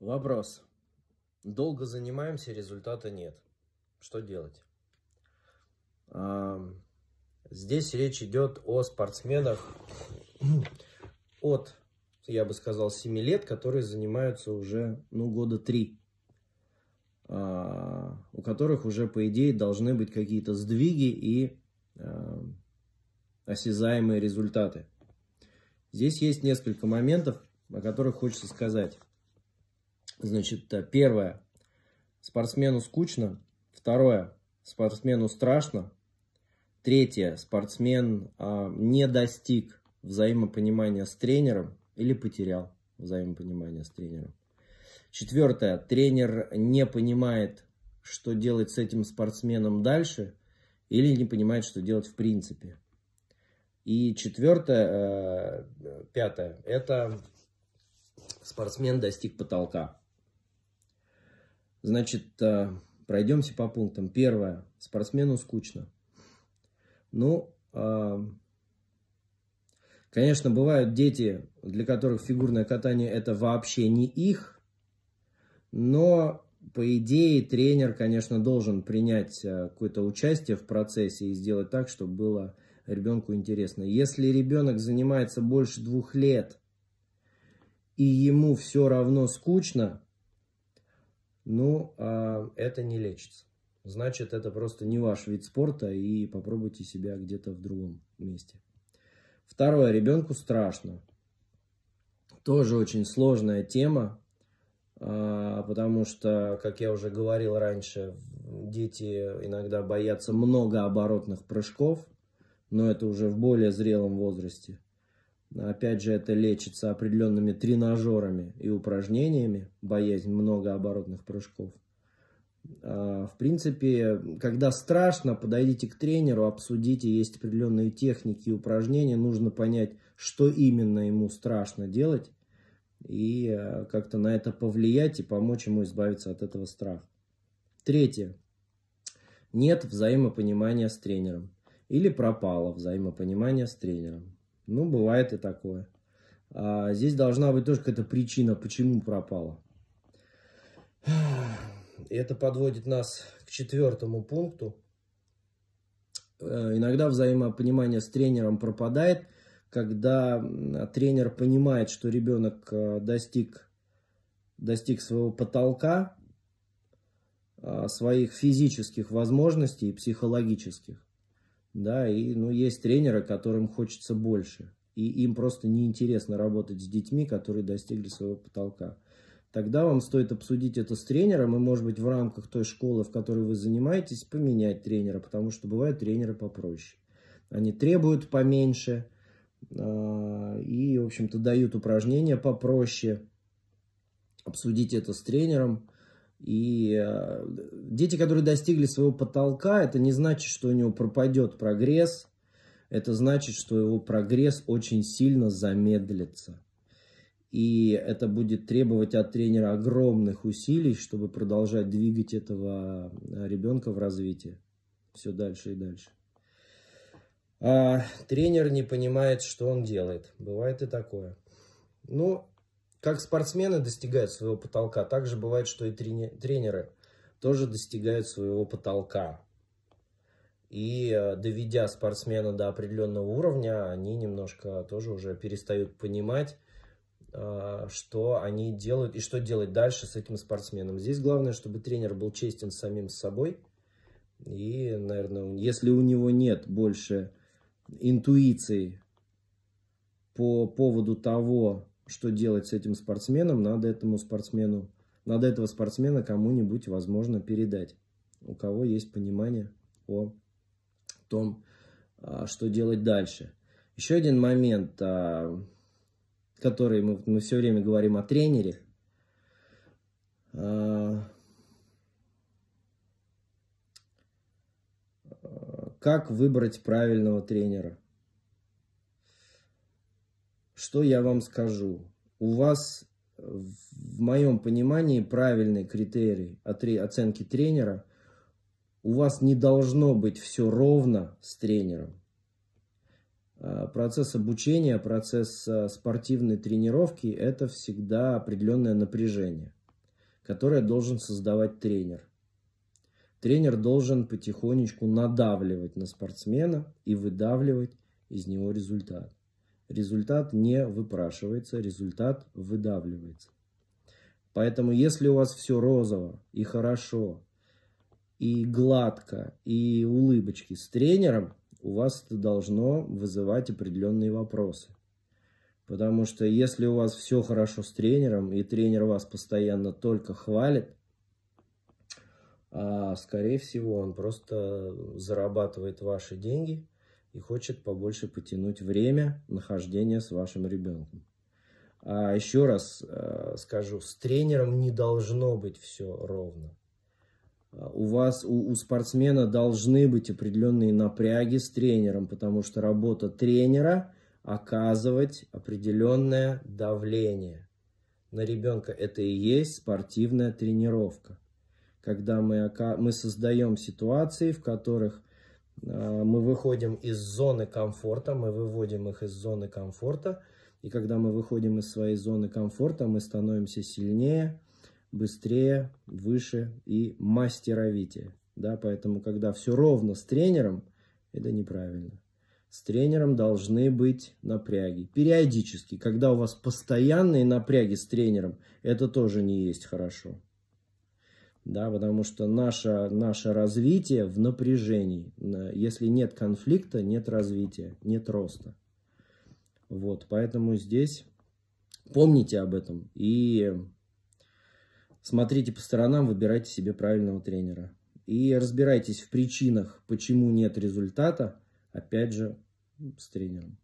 Вопрос. Долго занимаемся, результата нет. Что делать? Здесь речь идет о спортсменах от, я бы сказал, 7 лет, которые занимаются уже, ну, года 3. А, у которых уже, по идее, должны быть какие-то сдвиги и осязаемые результаты. Здесь есть несколько моментов, о которых хочется сказать. Значит, э, первое. Спортсмену скучно. Второе. Спортсмену страшно. Третье. Спортсмен э, не достиг взаимопонимания с тренером или потерял взаимопонимание с тренером. Четвертое. Тренер не понимает, что делать с этим спортсменом дальше или не понимает, что делать в принципе. И четвертое, э, пятое, это спортсмен достиг потолка. Значит, э, пройдемся по пунктам. Первое. Спортсмену скучно. Ну, э, конечно, бывают дети, для которых фигурное катание это вообще не их, но по идее тренер, конечно, должен принять э, какое-то участие в процессе и сделать так, чтобы было ребенку интересно. Если ребенок занимается больше двух лет и ему все равно скучно, ну, а это не лечится. Значит, это просто не ваш вид спорта и попробуйте себя где-то в другом месте. Второе, ребенку страшно. Тоже очень сложная тема, а, потому что, как я уже говорил раньше, дети иногда боятся много оборотных прыжков, но это уже в более зрелом возрасте – Опять же, это лечится определенными тренажерами и упражнениями, боязнь многооборотных прыжков. А, в принципе, когда страшно, подойдите к тренеру, обсудите, есть определенные техники и упражнения, нужно понять, что именно ему страшно делать, и э, как-то на это повлиять и помочь ему избавиться от этого страха. Третье. Нет взаимопонимания с тренером. Или пропало взаимопонимание с тренером. Ну, бывает и такое. А здесь должна быть тоже какая-то причина, почему пропала. Это подводит нас к четвертому пункту. Э, иногда взаимопонимание с тренером пропадает, когда тренер понимает, что ребенок э, достиг, достиг своего потолка, а, своих физических возможностей и психологических да, и, ну, есть тренеры, которым хочется больше, и им просто неинтересно работать с детьми, которые достигли своего потолка. Тогда вам стоит обсудить это с тренером, и, может быть, в рамках той школы, в которой вы занимаетесь, поменять тренера, потому что бывают тренеры попроще. Они требуют поменьше а, и, в общем-то, дают упражнения попроще. Обсудить это с тренером – и э, дети, которые достигли своего потолка, это не значит, что у него пропадет прогресс. Это значит, что его прогресс очень сильно замедлится. И это будет требовать от тренера огромных усилий, чтобы продолжать двигать этого э, ребенка в развитии. Все дальше и дальше. А тренер не понимает, что он делает. Бывает и такое. Ну, как спортсмены достигают своего потолка, так же бывает, что и тренеры тоже достигают своего потолка. И э, доведя спортсмена до определенного уровня, они немножко тоже уже перестают понимать, э, что они делают и что делать дальше с этим спортсменом. Здесь главное, чтобы тренер был честен самим с собой. И, наверное, если у него нет больше интуиции по поводу того, что делать с этим спортсменом, надо этому спортсмену, надо этого спортсмена кому-нибудь, возможно, передать. У кого есть понимание о том, а, что делать дальше. Еще один момент, а, который мы, мы все время говорим о тренере. А, как выбрать правильного тренера? что я вам скажу. У вас, в моем понимании, правильный критерий оценки тренера. У вас не должно быть все ровно с тренером. А, процесс обучения, процесс а, спортивной тренировки – это всегда определенное напряжение, которое должен создавать тренер. Тренер должен потихонечку надавливать на спортсмена и выдавливать из него результат результат не выпрашивается, результат выдавливается. Поэтому если у вас все розово и хорошо, и гладко, и улыбочки с тренером, у вас это должно вызывать определенные вопросы. Потому что если у вас все хорошо с тренером, и тренер вас постоянно только хвалит, а скорее всего он просто зарабатывает ваши деньги и хочет побольше потянуть время нахождения с вашим ребенком. А еще раз э, скажу, с тренером не должно быть все ровно. А у вас, у, у спортсмена должны быть определенные напряги с тренером, потому что работа тренера оказывать определенное давление на ребенка. Это и есть спортивная тренировка, когда мы, мы создаем ситуации, в которых Э, мы выходим из зоны комфорта, мы выводим их из зоны комфорта. И когда мы выходим из своей зоны комфорта, мы становимся сильнее, быстрее, выше и мастеровите, Да, поэтому, когда все ровно с тренером, это неправильно. С тренером должны быть напряги. Периодически, когда у вас постоянные напряги с тренером, это тоже не есть хорошо да, потому что наше, наше развитие в напряжении. Если нет конфликта, нет развития, нет роста. Вот, поэтому здесь помните об этом и смотрите по сторонам, выбирайте себе правильного тренера. И разбирайтесь в причинах, почему нет результата, опять же, с тренером.